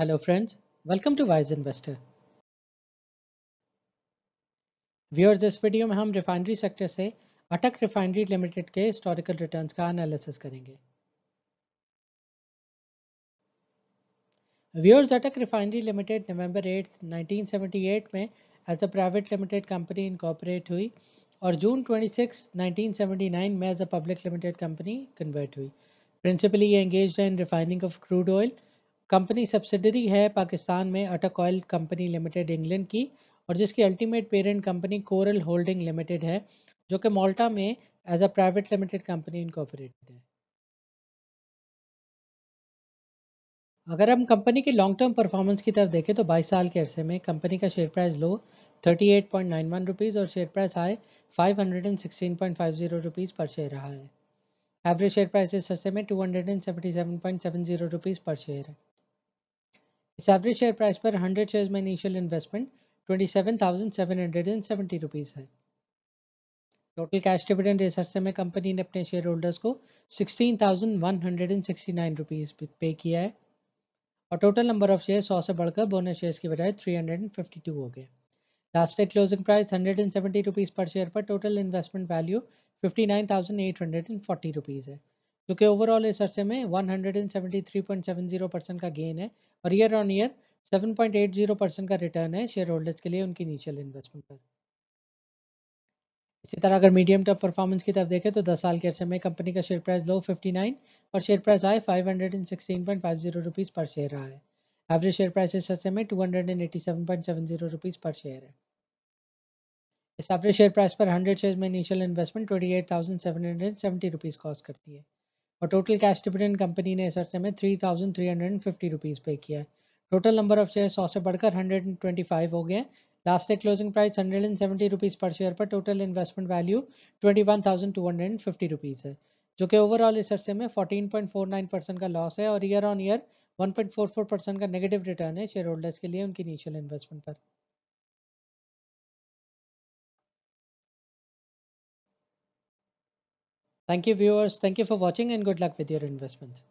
Hello friends, welcome to Wise Investor. Viewers इस video में हम रिफाइनरी सेक्टर से अटक रिफाइनरी लिमिटेड के हिस्टोरिकल रिटर्न्स का एनालिसिस करेंगे viewers Attock refinery limited November 8, 1978 में as a private limited company incorporate हुई और जून 26, 1979 में as a public limited company convert हुई प्रिंसिपली ये engage in refining of crude oil company subsidiary है पाकिस्तान में अटक ऑयल कंपनी लिमिटेड इंग्लैंड की और जिसकी ultimate parent company coral holding limited है जो कि माल्टा में as a private limited company incorporated है अगर हम कंपनी के लॉन्ग टर्म परफॉर्मेंस की तरफ देखें तो 22 साल के अरसे में कंपनी का शेयर प्राइस लो 38.91 रुपीस और शेयर प्राइस हाई 516.50 रुपीस पर शेयर रहा है एवरेज शेयर प्राइस इस अरसे में 277.70 रुपीस पर शेयर है इस एवरेज शेयर प्राइस पर 100 शेयर में हंड्रेड एंड 27,770 रुपीस है टोटल कैश डिविडेंड इस में कंपनी ने अपने शेयर होल्डर्स को 16,169 रुपीस पे किया है और टोटल नंबर ऑफ शेयर 100 से बढ़कर बोनस शेयर्स की बजाय 352 हो गए last day closing price 170 rupees पर शेयर पर टोटल इन्वेस्टमेंट वैल्यू 59,840 रुपीस है जो कि ओवरऑल इस अरसे में 173.70 परसेंट का गेन है और ईयर ऑन ईयर 7.80 परसेंट का रिटर्न है शेयर होल्डर्स के लिए उनकी इनिशियल इन्वेस्टमेंट पर इसी तरह अगर मीडियम टर्म परफॉर्मेंस की तरफ देखें तो 10 साल के अरसे में कंपनी का शेयर प्राइस लो 59 और शेयर प्राइस हाई 516.50 रुपीज़ पर शेयर रहा है एवरेज शेयर प्राइस इस अरसे में जीरो रुपीज़ पर शेयर है इस एवरेज शेयर प्राइस पर 100 शेयर्स में initial investment twenty eight thousand seven hundred seventy rupees cost करती है और टोटल कैश डिविडेंड कंपनी ने इस अरसे में three thousand three hundred and fifty rupees pay किया है टोटल नंबर ऑफ शेयर सौ से बढ़कर हंड्रेड एंड ट्वेंटी फाइव हो गए last day closing price hundred and seventy rupees पर शेयर पर total investment value twenty one thousand two hundred and fifty rupees है जो कि ओवरऑल इस अरसे में fourteen point four nine percent का लॉस है और year on year one point four four percent का नेगेटिव रिटर्न है शेयर होल्डर्स के लिए उनकी इनिशियल इन्वेस्टमेंट पर Thank you, viewers. Thank you for watching and good luck with your investments.